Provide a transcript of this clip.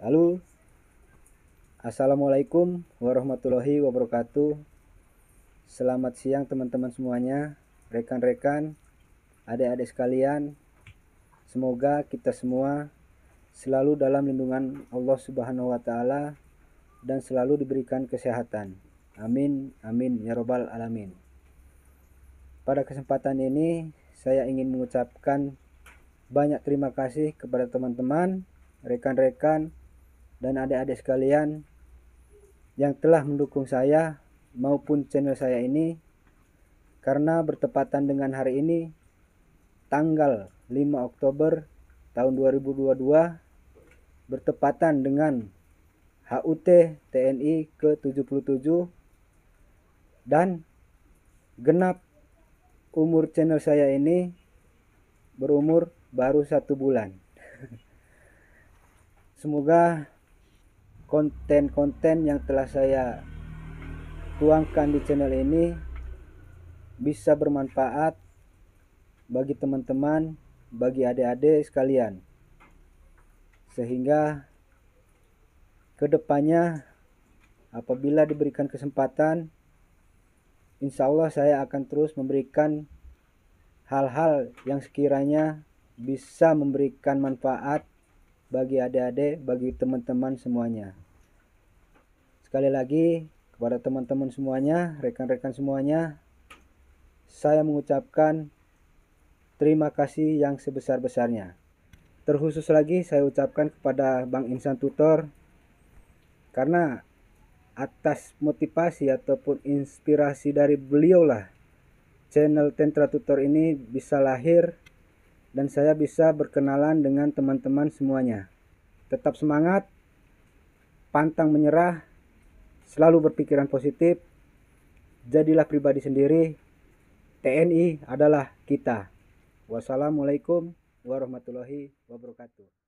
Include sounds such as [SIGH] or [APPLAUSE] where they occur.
Halo, Assalamualaikum warahmatullahi wabarakatuh. Selamat siang teman-teman semuanya, rekan-rekan, adik-adik sekalian. Semoga kita semua selalu dalam lindungan Allah Subhanahu wa taala dan selalu diberikan kesehatan. Amin, amin ya robbal alamin. Pada kesempatan ini saya ingin mengucapkan banyak terima kasih kepada teman-teman, rekan-rekan, dan adik-adik sekalian yang telah mendukung saya maupun channel saya ini karena bertepatan dengan hari ini tanggal 5 Oktober tahun 2022 bertepatan dengan HUT TNI ke-77 dan genap umur channel saya ini berumur baru satu bulan. [LAUGHS] Semoga konten-konten yang telah saya tuangkan di channel ini bisa bermanfaat bagi teman-teman, bagi adik-adik sekalian. Sehingga kedepannya apabila diberikan kesempatan, insya Allah saya akan terus memberikan hal-hal yang sekiranya bisa memberikan manfaat bagi adik-adik, bagi teman-teman semuanya. Sekali lagi, kepada teman-teman semuanya, rekan-rekan semuanya, saya mengucapkan terima kasih yang sebesar-besarnya. Terkhusus lagi saya ucapkan kepada Bang Insan Tutor karena atas motivasi ataupun inspirasi dari beliau lah channel Tentra Tutor ini bisa lahir dan saya bisa berkenalan dengan teman-teman semuanya. Tetap semangat, pantang menyerah, selalu berpikiran positif, jadilah pribadi sendiri. TNI adalah kita. Wassalamualaikum warahmatullahi wabarakatuh.